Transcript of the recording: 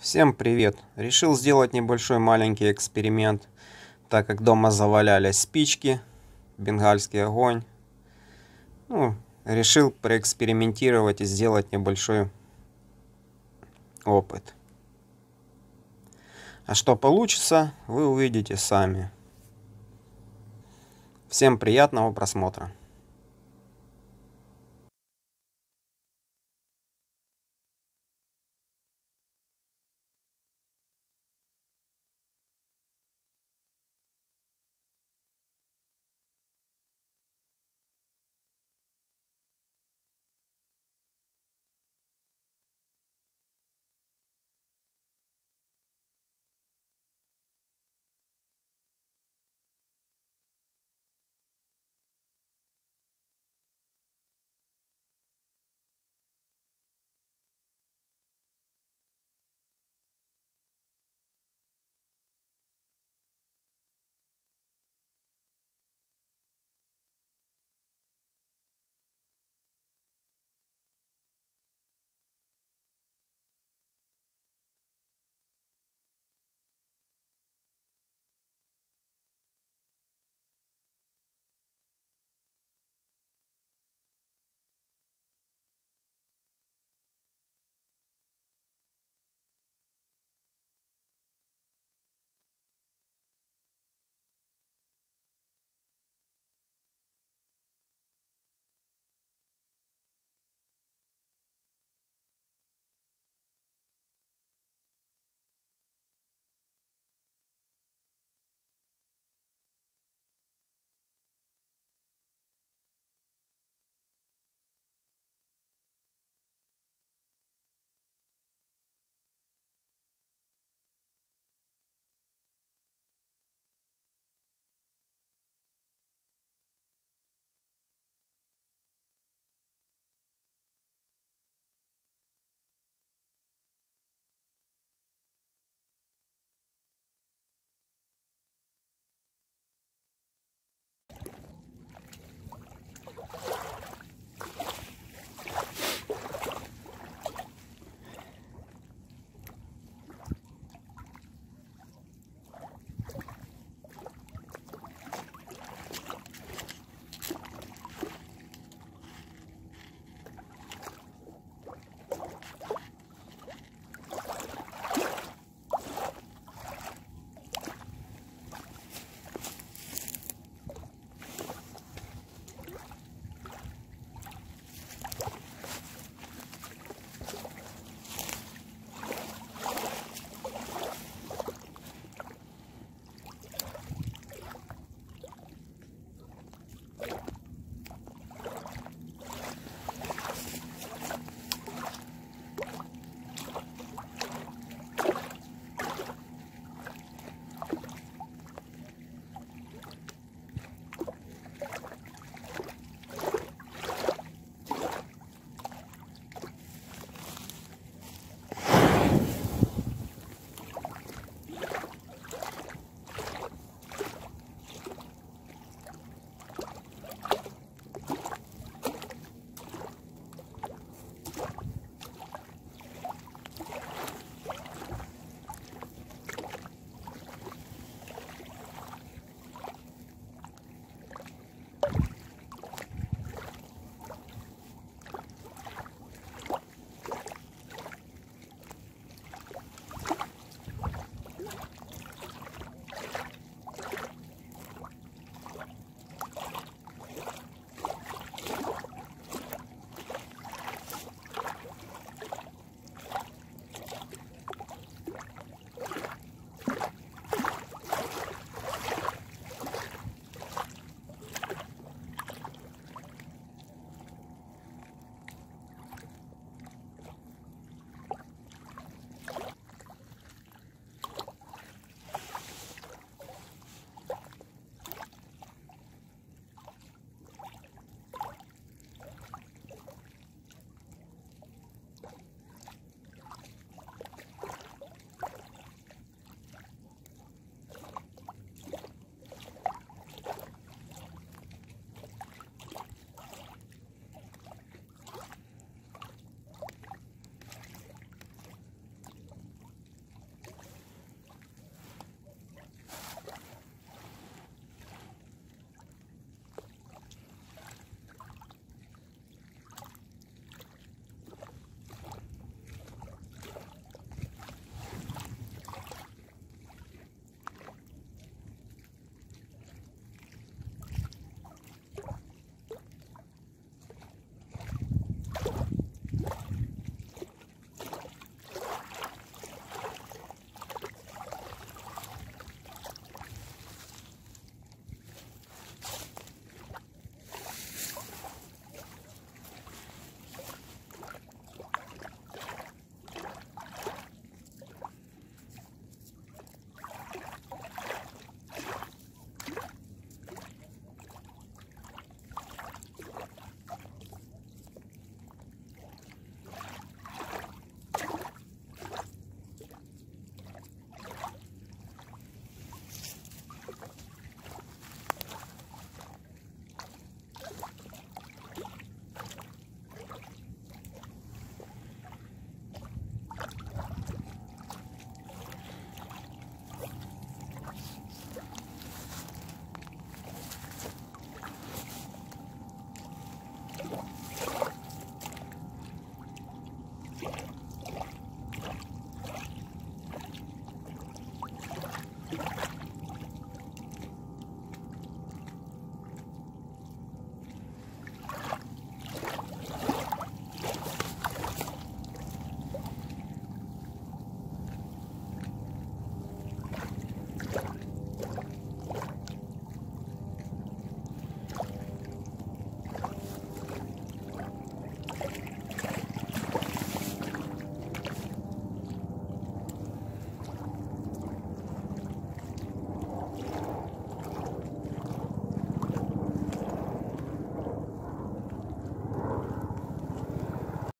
Всем привет! Решил сделать небольшой маленький эксперимент, так как дома завалялись спички, бенгальский огонь. Ну, решил проэкспериментировать и сделать небольшой опыт. А что получится, вы увидите сами. Всем приятного просмотра!